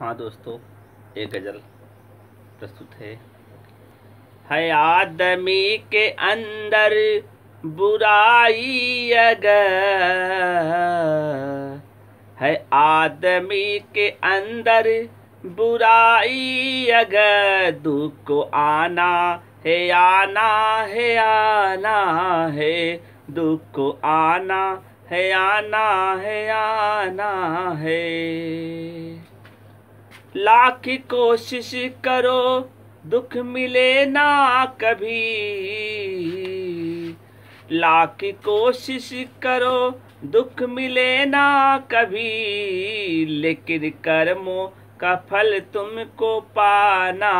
हाँ दोस्तों एक गज़ल प्रस्तुत है है आदमी के अंदर बुराई अगर है आदमी के अंदर बुराई अगर दुख को आना है आना है आना है दुख को आना है आना है आना है लाख कोशिश करो दुख मिले ना कभी लाख कोशिश करो दुख मिले ना कभी लेकिन कर्मों का फल तुमको पाना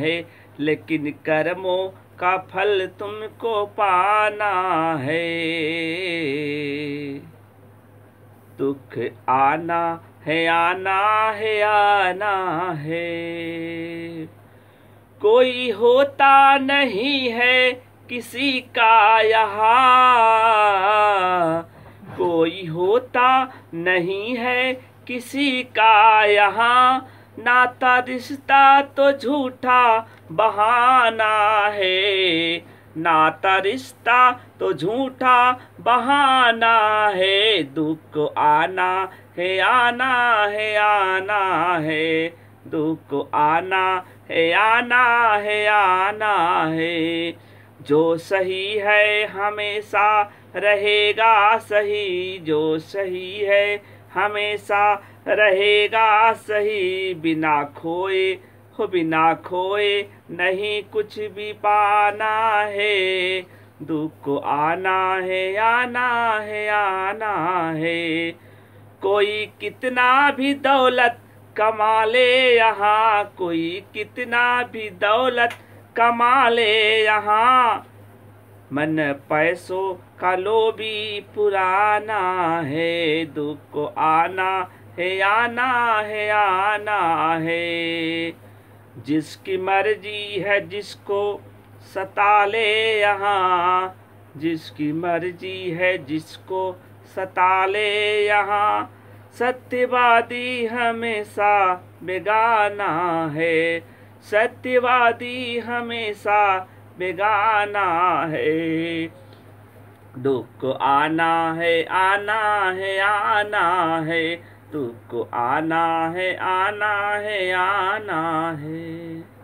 है लेकिन कर्मों का फल तुमको पाना है दुख आना है आना है आना है कोई होता नहीं है किसी का यहाँ कोई होता नहीं है किसी का यहाँ नाता रिश्ता तो झूठा बहाना है नाता रिश्ता तो झूठा बहाना है दुख आना है आना है आना है दुख आना है आना है आना है जो सही है हमेशा रहेगा सही जो सही है हमेशा रहेगा सही बिना खोए बिना खोए नहीं कुछ भी पाना है दुख को आना है आना है आना है कोई कितना भी दौलत कमा ले यहाँ कोई कितना भी दौलत कमा ले यहाँ मन पैसों का लोभी पुराना है दुख को आना है आना है आना है जिसकी मर्जी है जिसको सता ले यहाँ जिसकी मर्जी है जिसको सता ले यहाँ सत्यवादी हमेशा बेगाना है सत्यवादी हमेशा बेगाना है दुख आना है आना है आना है तुमको आना है आना है आना है